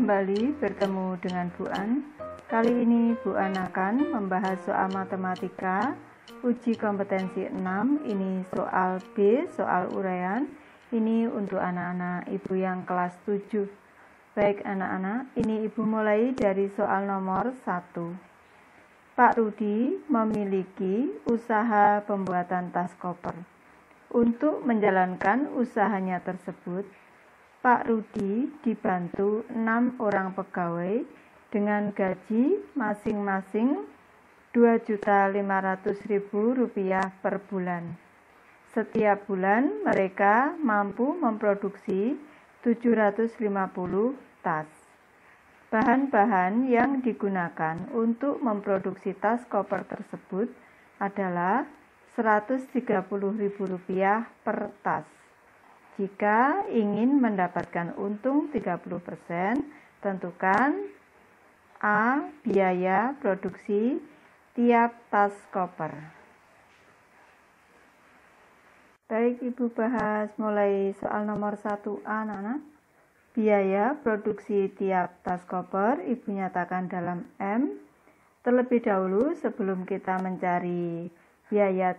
kembali bertemu dengan Bu An. Kali ini Bu An akan membahas soal matematika uji kompetensi 6. Ini soal B, soal uraian. Ini untuk anak-anak ibu yang kelas 7. Baik anak-anak, ini ibu mulai dari soal nomor 1. Pak Rudi memiliki usaha pembuatan tas koper. Untuk menjalankan usahanya tersebut, Pak Rudi dibantu enam orang pegawai dengan gaji masing-masing Rp2.500.000 per bulan. Setiap bulan mereka mampu memproduksi 750 tas. Bahan-bahan yang digunakan untuk memproduksi tas koper tersebut adalah Rp130.000 per tas. Jika ingin mendapatkan untung 30%, tentukan A. Biaya produksi tiap tas koper. Baik, Ibu bahas mulai soal nomor 1A, Nana. Biaya produksi tiap tas koper Ibu nyatakan dalam M. Terlebih dahulu sebelum kita mencari biaya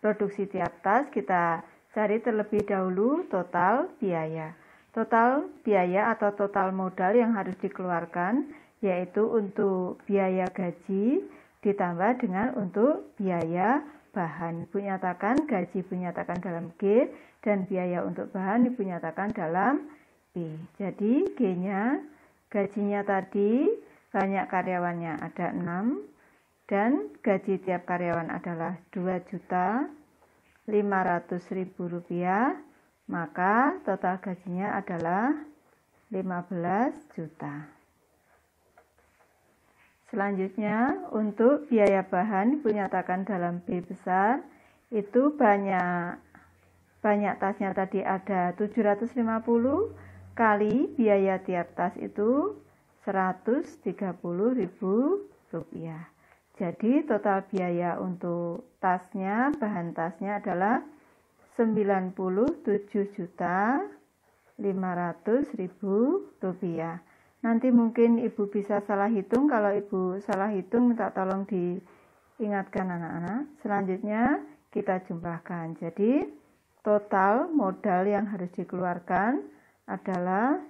produksi tiap tas, kita Cari terlebih dahulu total biaya. Total biaya atau total modal yang harus dikeluarkan yaitu untuk biaya gaji ditambah dengan untuk biaya bahan. Ibu nyatakan gaji Ibu nyatakan dalam G dan biaya untuk bahan Ibu nyatakan dalam B. E. Jadi G-nya gajinya tadi banyak karyawannya ada 6 dan gaji tiap karyawan adalah 2 juta 500.000 maka total gajinya adalah 15 juta. Selanjutnya, untuk biaya bahan Ibu nyatakan dalam B besar itu banyak banyak tasnya tadi ada 750 kali biaya tiap tas itu 130.000 rupiah. Jadi total biaya untuk tasnya, bahan tasnya adalah 97 juta 500 ribu rupiah. Nanti mungkin ibu bisa salah hitung, kalau ibu salah hitung minta tolong diingatkan anak-anak. Selanjutnya kita jumlahkan. Jadi total modal yang harus dikeluarkan adalah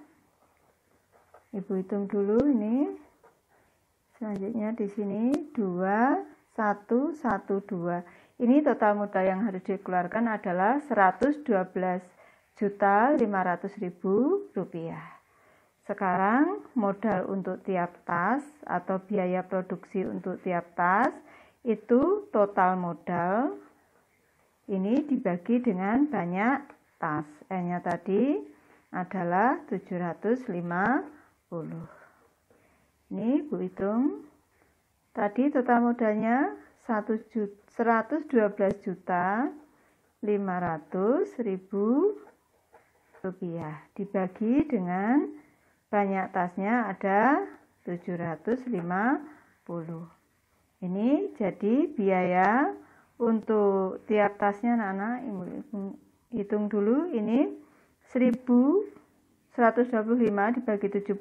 ibu hitung dulu ini selanjutnya di sini 2 1 1 2 ini total modal yang harus dikeluarkan adalah 112 juta 500 ribu rupiah sekarang modal untuk tiap tas atau biaya produksi untuk tiap tas itu total modal ini dibagi dengan banyak tas N-nya tadi adalah 750 ini Bu hitung. Tadi total modalnya 1 juta, 112 juta 500 ribu rupiah dibagi dengan banyak tasnya ada 750 ini jadi biaya untuk tiap tasnya anak-anak hitung dulu ini 1125 dibagi 70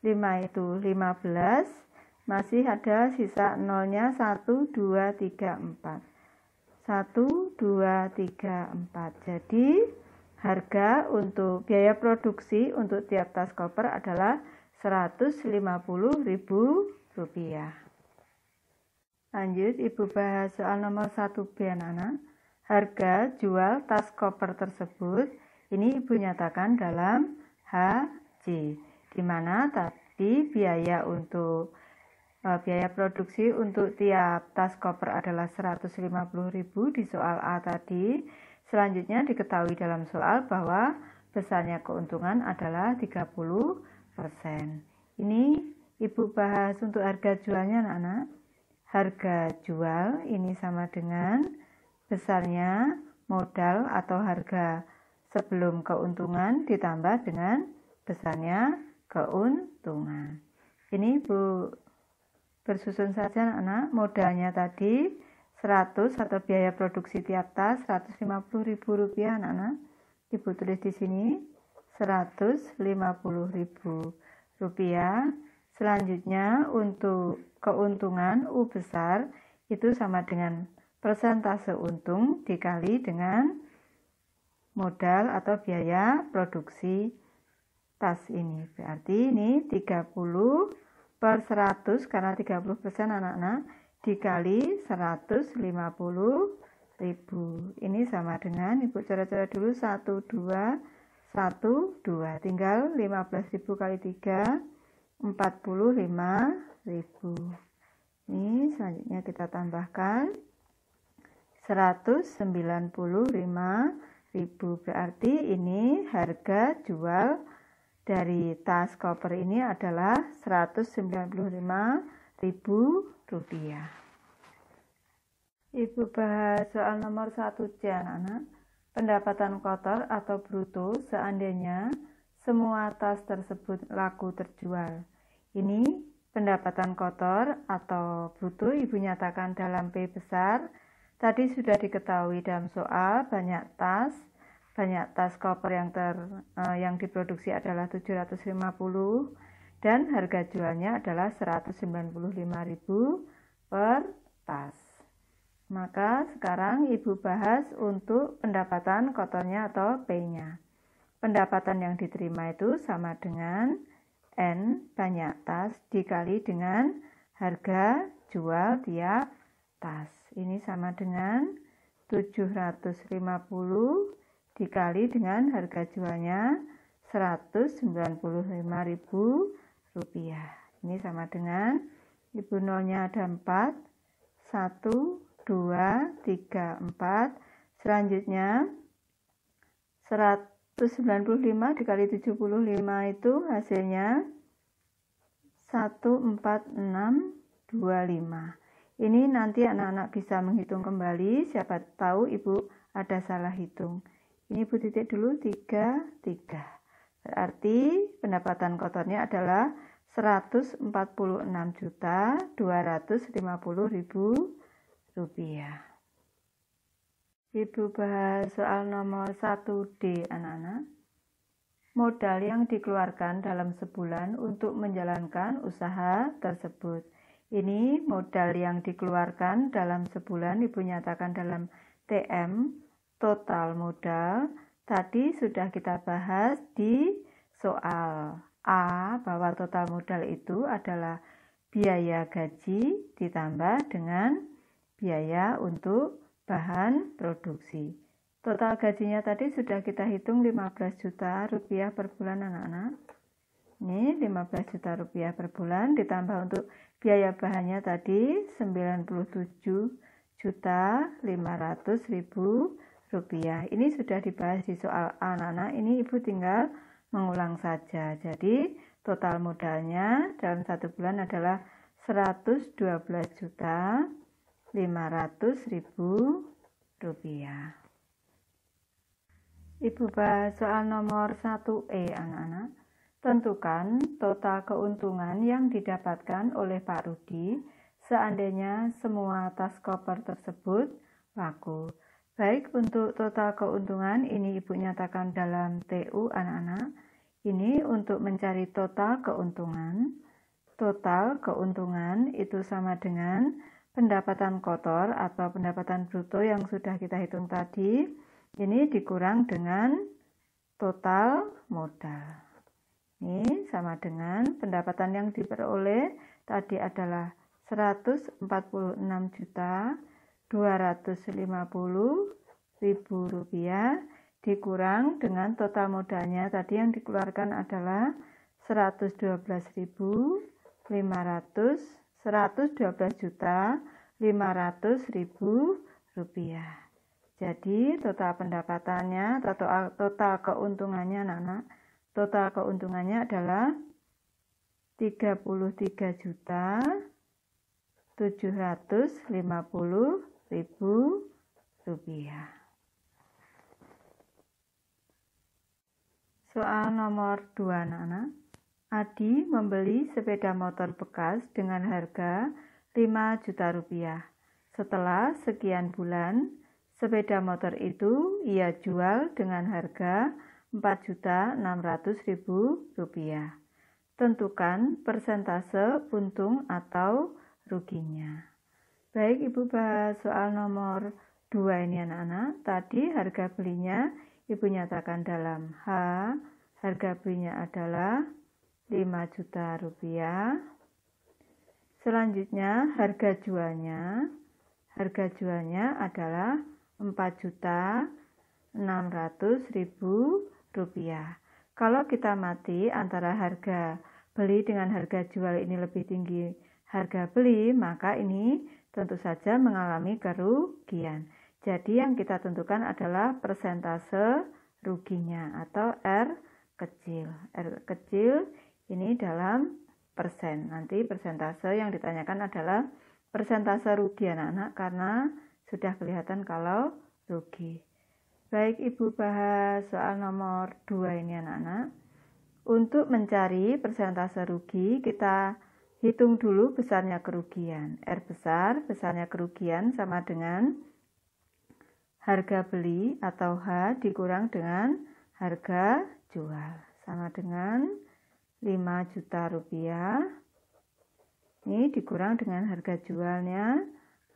5 itu 15 masih ada sisa nolnya 1 2 3 4 1 2 3 4 jadi harga untuk biaya produksi untuk tiap tas koper adalah Rp150.000 lanjut ibu bahas soal nomor 1 Bianana harga jual tas koper tersebut ini ibu nyatakan dalam HC di mana tas jadi biaya untuk uh, biaya produksi untuk tiap tas koper adalah 150.000 di soal A tadi. Selanjutnya diketahui dalam soal bahwa besarnya keuntungan adalah 30%. Ini Ibu bahas untuk harga jualnya anak-anak. Harga jual ini sama dengan besarnya modal atau harga sebelum keuntungan ditambah dengan besarnya keuntungan. Ini Bu bersusun saja anak-anak modalnya tadi 100 atau biaya produksi tiap tas 150.000 rupiah anak-anak ibu tulis di sini 150.000 rupiah selanjutnya untuk keuntungan U besar itu sama dengan persentase untung dikali dengan modal atau biaya produksi tas ini. Berarti ini 30 per 100 karena 30 persen anak-anak dikali 150 ribu. Ini sama dengan ibu cara-cara dulu 1, 2, 1, 2. Tinggal 15 ribu kali 3, 45 ribu. Ini selanjutnya kita tambahkan 195 ribu berarti ini harga jual dari tas koper ini adalah 195.000 rupiah. Ibu bahas soal nomor 1C anak-anak. Pendapatan kotor atau bruto seandainya semua tas tersebut laku terjual. Ini pendapatan kotor atau bruto ibu nyatakan dalam P besar. Tadi sudah diketahui dalam soal banyak tas banyak tas koper yang ter uh, yang diproduksi adalah 750 dan harga jualnya adalah 195.000 per tas. Maka sekarang Ibu bahas untuk pendapatan kotornya atau P-nya. Pendapatan yang diterima itu sama dengan N banyak tas dikali dengan harga jual tiap tas. Ini sama dengan 750 dikali dengan harga jualnya 195.000 rupiah ini sama dengan ibu nolnya ada 4 1 2 3 4 selanjutnya 195 dikali 75 itu hasilnya 14625 ini nanti anak-anak bisa menghitung kembali siapa tahu ibu ada salah hitung ini ibu titik dulu 3, 3. Berarti pendapatan kotornya adalah 146 juta 250 ribu rupiah. Ibu bahas soal nomor 1D anak-anak. Modal yang dikeluarkan dalam sebulan untuk menjalankan usaha tersebut. Ini modal yang dikeluarkan dalam sebulan, Ibu nyatakan dalam TM total modal tadi sudah kita bahas di soal A bahwa total modal itu adalah biaya gaji ditambah dengan biaya untuk bahan produksi. Total gajinya tadi sudah kita hitung 15 juta rupiah per bulan anak-anak. Ini 15 juta rupiah per bulan ditambah untuk biaya bahannya tadi 97 juta 500 ribu rupiah. Ini sudah dibahas di soal anak-anak. Ini ibu tinggal mengulang saja. Jadi total modalnya dalam satu bulan adalah 112 juta 500 ribu rupiah. Ibu bahas soal nomor 1E anak-anak. Tentukan total keuntungan yang didapatkan oleh Pak Rudi seandainya semua tas koper tersebut laku. Baik, untuk total keuntungan ini Ibu nyatakan dalam TU anak-anak. Ini untuk mencari total keuntungan. Total keuntungan itu sama dengan pendapatan kotor atau pendapatan bruto yang sudah kita hitung tadi. Ini dikurang dengan total modal. Ini sama dengan pendapatan yang diperoleh tadi adalah 146 juta 250.000 rupiah dikurang dengan total modalnya tadi yang dikeluarkan adalah 112.500 112 juta 500 ribu rupiah jadi total pendapatannya total, total keuntungannya anak-anak total keuntungannya adalah 33 juta 750 ribu rupiah. Soal nomor 2 Nana. Adi membeli sepeda motor bekas dengan harga 5 juta rupiah. Setelah sekian bulan, sepeda motor itu ia jual dengan harga 4 juta 600 ribu rupiah. Tentukan persentase untung atau ruginya. Baik, Ibu bahas soal nomor 2 ini anak-anak. Tadi harga belinya Ibu nyatakan dalam H, harga belinya adalah 5 juta rupiah. Selanjutnya harga jualnya, harga jualnya adalah 4 juta 600 ribu rupiah. Kalau kita mati antara harga beli dengan harga jual ini lebih tinggi harga beli, maka ini tentu saja mengalami kerugian. Jadi yang kita tentukan adalah persentase ruginya atau R kecil. R kecil ini dalam persen. Nanti persentase yang ditanyakan adalah persentase rugi anak-anak karena sudah kelihatan kalau rugi. Baik Ibu bahas soal nomor 2 ini anak-anak. Untuk mencari persentase rugi kita Hitung dulu besarnya kerugian. R besar, besarnya kerugian sama dengan harga beli atau H dikurang dengan harga jual. Sama dengan 5 juta rupiah. Ini dikurang dengan harga jualnya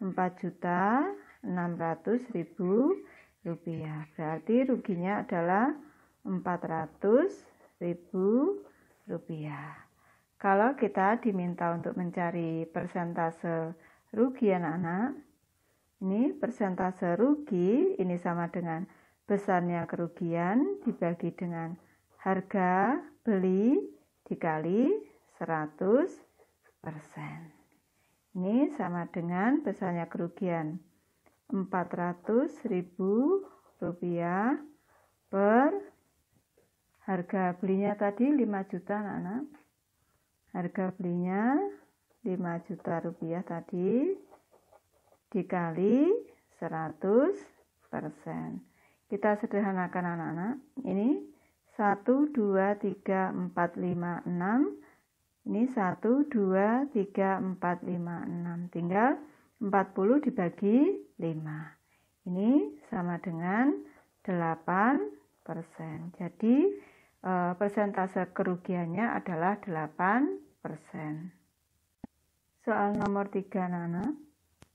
4 juta 600 ribu rupiah. Berarti ruginya adalah 400 ribu rupiah. Kalau kita diminta untuk mencari persentase rugi anak-anak, ini persentase rugi ini sama dengan besarnya kerugian dibagi dengan harga beli dikali 100 persen. Ini sama dengan besarnya kerugian 400 ribu rupiah per harga belinya tadi 5 juta anak-anak harga belinya 5 juta rupiah tadi dikali 100 persen kita sederhanakan anak-anak ini 1 2 3 4 5 6 ini 1 2 3 4 5 6 tinggal 40 dibagi 5 ini sama dengan 8 persen jadi eh, persentase kerugiannya adalah 8 Soal nomor tiga Nana.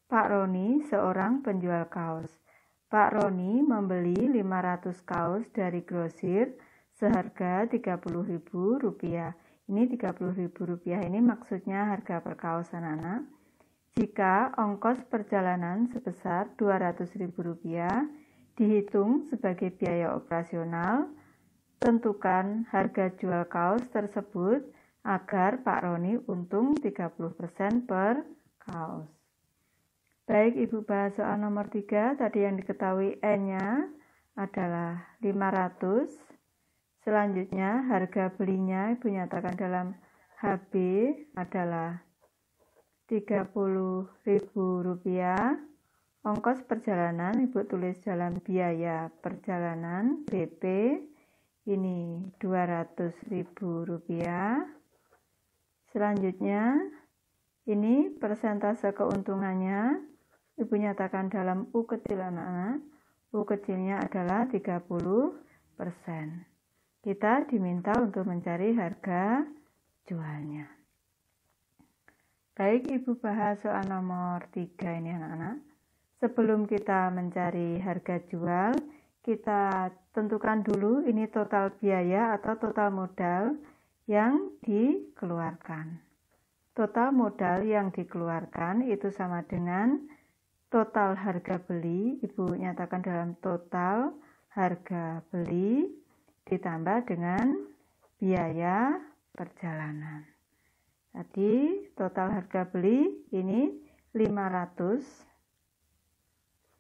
Pak Roni seorang penjual kaos. Pak Roni membeli 500 kaos dari grosir seharga Rp30.000. Ini Rp30.000 ini maksudnya harga per kaos anak Jika ongkos perjalanan sebesar Rp200.000 dihitung sebagai biaya operasional, tentukan harga jual kaos tersebut agar Pak Roni untung 30% per kaos. Baik Ibu bahas soal nomor 3, tadi yang diketahui N-nya adalah 500. Selanjutnya harga belinya Ibu nyatakan dalam HB adalah Rp30.000. Ongkos perjalanan Ibu tulis dalam biaya perjalanan BP ini Rp200.000. Selanjutnya, ini persentase keuntungannya. Ibu nyatakan dalam U kecil anak-anak. U kecilnya adalah 30%. Kita diminta untuk mencari harga jualnya. Baik, Ibu bahas soal nomor 3 ini anak-anak. Sebelum kita mencari harga jual, kita tentukan dulu ini total biaya atau total modal yang dikeluarkan. Total modal yang dikeluarkan itu sama dengan total harga beli, Ibu nyatakan dalam total harga beli ditambah dengan biaya perjalanan. Tadi total harga beli ini 500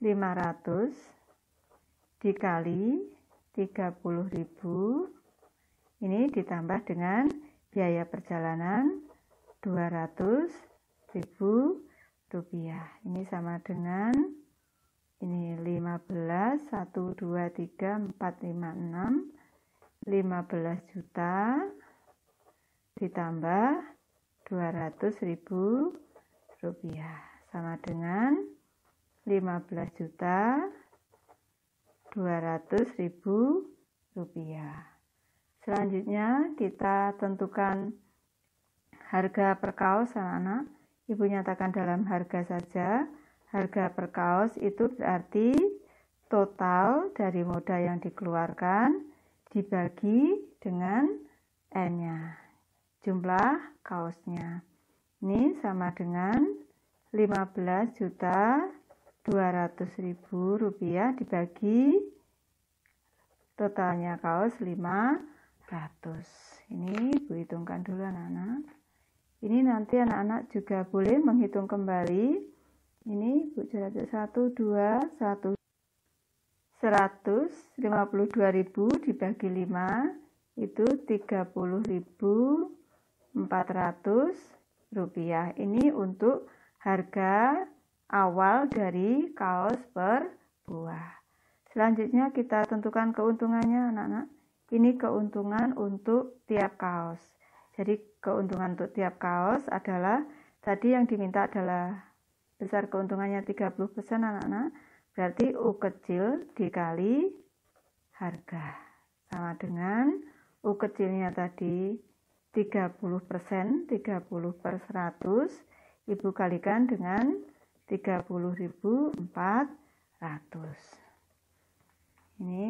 500 dikali ribu ini ditambah dengan biaya perjalanan 200 ribu rupiah. Ini sama dengan ini 15 1 2 3 4 5 6 15 juta ditambah 200 ribu rupiah sama dengan 15 juta 200 ribu rupiah. Selanjutnya kita tentukan harga per kaos anak-anak. Ibu nyatakan dalam harga saja. Harga per kaos itu berarti total dari modal yang dikeluarkan dibagi dengan N-nya. Jumlah kaosnya. Ini sama dengan 15 juta 200.000 rupiah dibagi totalnya kaos 5 100 ini ibu hitungkan dulu anak-anak ini nanti anak-anak juga boleh menghitung kembali ini ibu jarak 1, 2, 1 152.000 dibagi 5 itu 30.400 rupiah ini untuk harga awal dari kaos per buah selanjutnya kita tentukan keuntungannya anak-anak ini keuntungan untuk tiap kaos. Jadi keuntungan untuk tiap kaos adalah tadi yang diminta adalah besar keuntungannya 30% anak-anak. Berarti U kecil dikali harga sama dengan U kecilnya tadi 30 persen, 30 per 100, Ibu kalikan dengan 30.400. Ini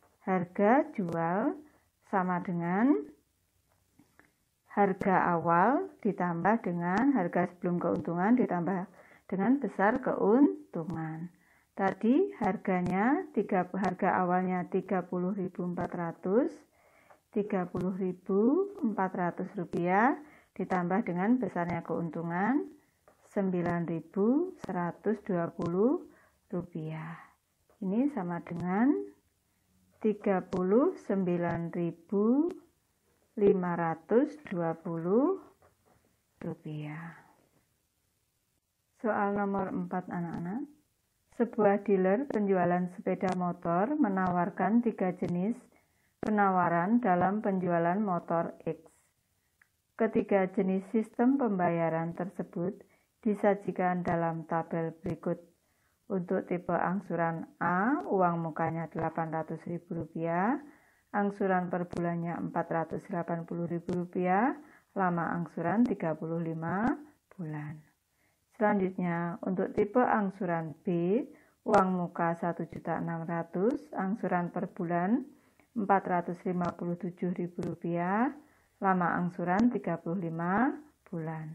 harga jual sama dengan harga awal ditambah dengan harga sebelum keuntungan ditambah dengan besar keuntungan. Tadi harganya tiga, harga awalnya 30.400 30.400 rupiah ditambah dengan besarnya keuntungan 9.120 rupiah. Ini sama dengan 39.520 rupiah. Soal nomor 4 anak-anak. Sebuah dealer penjualan sepeda motor menawarkan tiga jenis penawaran dalam penjualan motor X. Ketiga jenis sistem pembayaran tersebut disajikan dalam tabel berikut untuk tipe angsuran A, uang mukanya Rp800.000, angsuran per bulannya Rp480.000, lama angsuran 35 bulan. Selanjutnya, untuk tipe angsuran B, uang muka 1.600.000, angsuran per bulan Rp457.000, lama angsuran 35 bulan.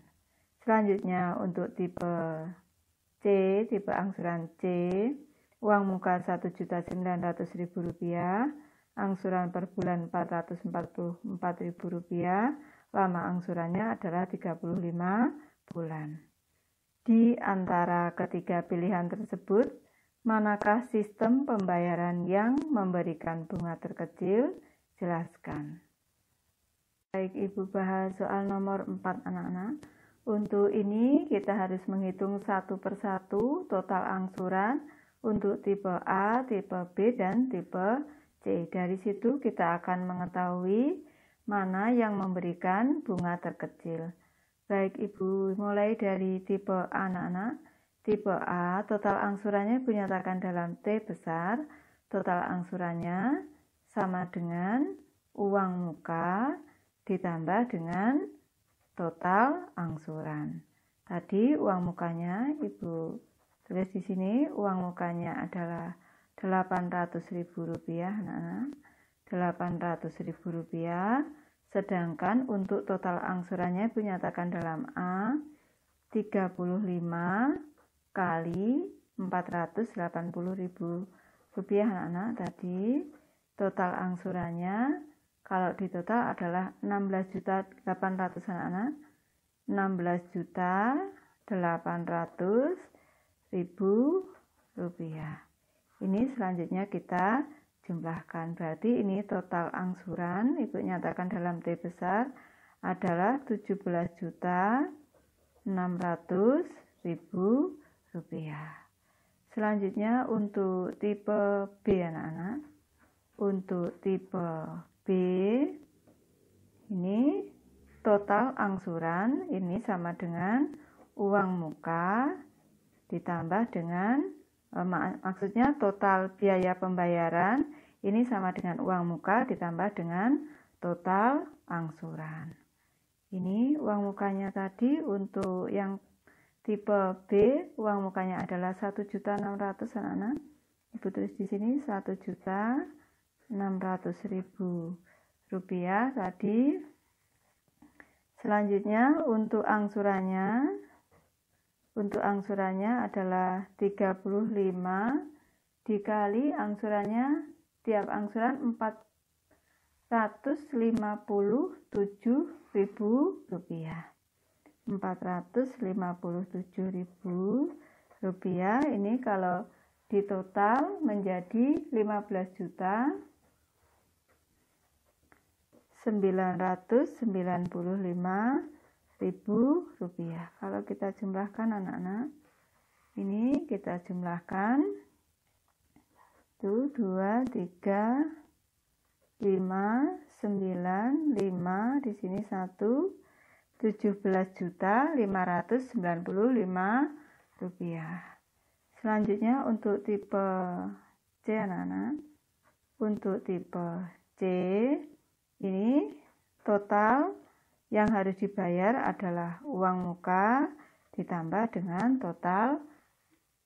Selanjutnya, untuk tipe C. Tipe angsuran C. Uang muka Rp1.900.000. Angsuran per bulan Rp444.000. Lama angsurannya adalah 35 bulan. Di antara ketiga pilihan tersebut, manakah sistem pembayaran yang memberikan bunga terkecil? Jelaskan. Baik, Ibu bahas soal nomor 4 anak-anak. Untuk ini kita harus menghitung satu persatu total angsuran untuk tipe A, tipe B, dan tipe C. Dari situ kita akan mengetahui mana yang memberikan bunga terkecil. Baik Ibu, mulai dari tipe anak-anak. Tipe A, total angsurannya dinyatakan dalam T besar. Total angsurannya sama dengan uang muka ditambah dengan total angsuran. Tadi uang mukanya Ibu tulis di sini uang mukanya adalah Rp800.000 anak-anak. Rp800.000 sedangkan untuk total angsurannya Ibu nyatakan dalam A 35 kali 480.000 rupiah anak-anak tadi total angsurannya kalau di total adalah 16 juta 800 anak-anak 16 juta 800 ribu rupiah ini selanjutnya kita jumlahkan berarti ini total angsuran ibu nyatakan dalam T besar adalah 17 juta 600 ribu rupiah selanjutnya untuk tipe B anak-anak untuk tipe B ini total angsuran ini sama dengan uang muka ditambah dengan eh, maksudnya total biaya pembayaran ini sama dengan uang muka ditambah dengan total angsuran. Ini uang mukanya tadi untuk yang tipe B uang mukanya adalah 1.600 anak-anak. Ibu tulis di sini 1 juta 600.000 rupiah tadi selanjutnya untuk angsurannya untuk angsurannya adalah 35 dikali angsurannya tiap angsuran 457.000 rupiah 457.000 rupiah ini kalau di total menjadi 15 juta 995.000 rupiah. Kalau kita jumlahkan anak-anak, ini kita jumlahkan 1, 2, 3, 5, 9, 5, di sini 1, 17 juta 595 rupiah. Selanjutnya untuk tipe C anak-anak. Untuk tipe C ini total yang harus dibayar adalah uang muka ditambah dengan total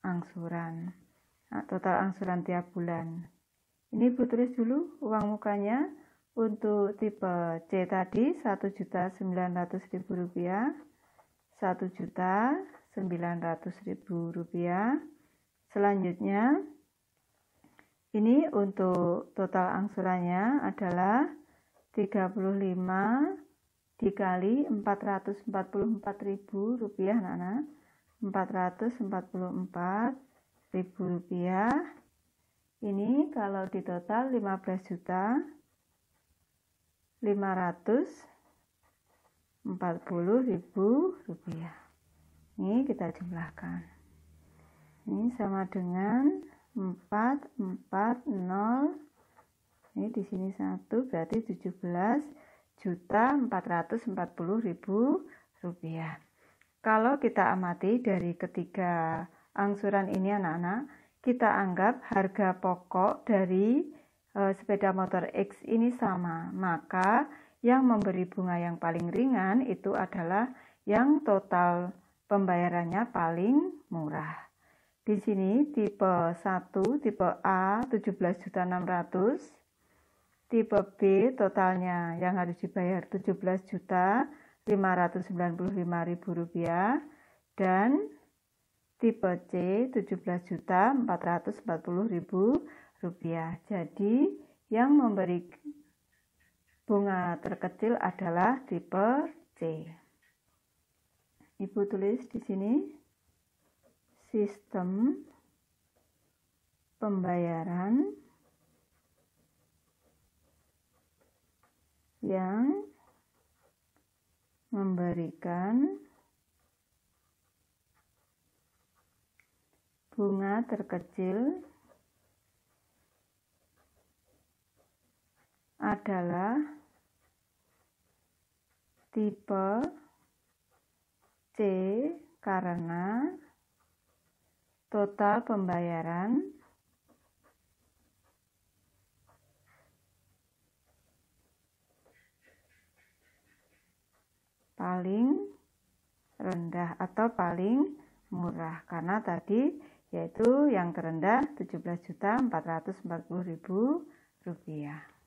angsuran. Nah, total angsuran tiap bulan. Ini Bu tulis dulu uang mukanya untuk tipe C tadi Rp1.900.000 Rp1.900.000 Selanjutnya ini untuk total angsurannya adalah 35 dikali 444 ribu rupiah anak-anak 444 ribu rupiah ini kalau di total 15 juta 540 ribu rupiah ini kita jumlahkan ini sama dengan 440 ini di sini 1 berarti 17 juta 440 ribu rupiah kalau kita amati dari ketiga angsuran ini anak-anak kita anggap harga pokok dari e, sepeda motor X ini sama maka yang memberi bunga yang paling ringan itu adalah yang total pembayarannya paling murah. Di sini tipe 1, tipe A juta 17.600, tipe B totalnya yang harus dibayar rp juta dan tipe C rp juta jadi yang memberi bunga terkecil adalah tipe C Ibu tulis di sini sistem pembayaran yang memberikan bunga terkecil adalah tipe C karena total pembayaran paling rendah atau paling murah karena tadi yaitu yang terendah 17.440.000 rupiah.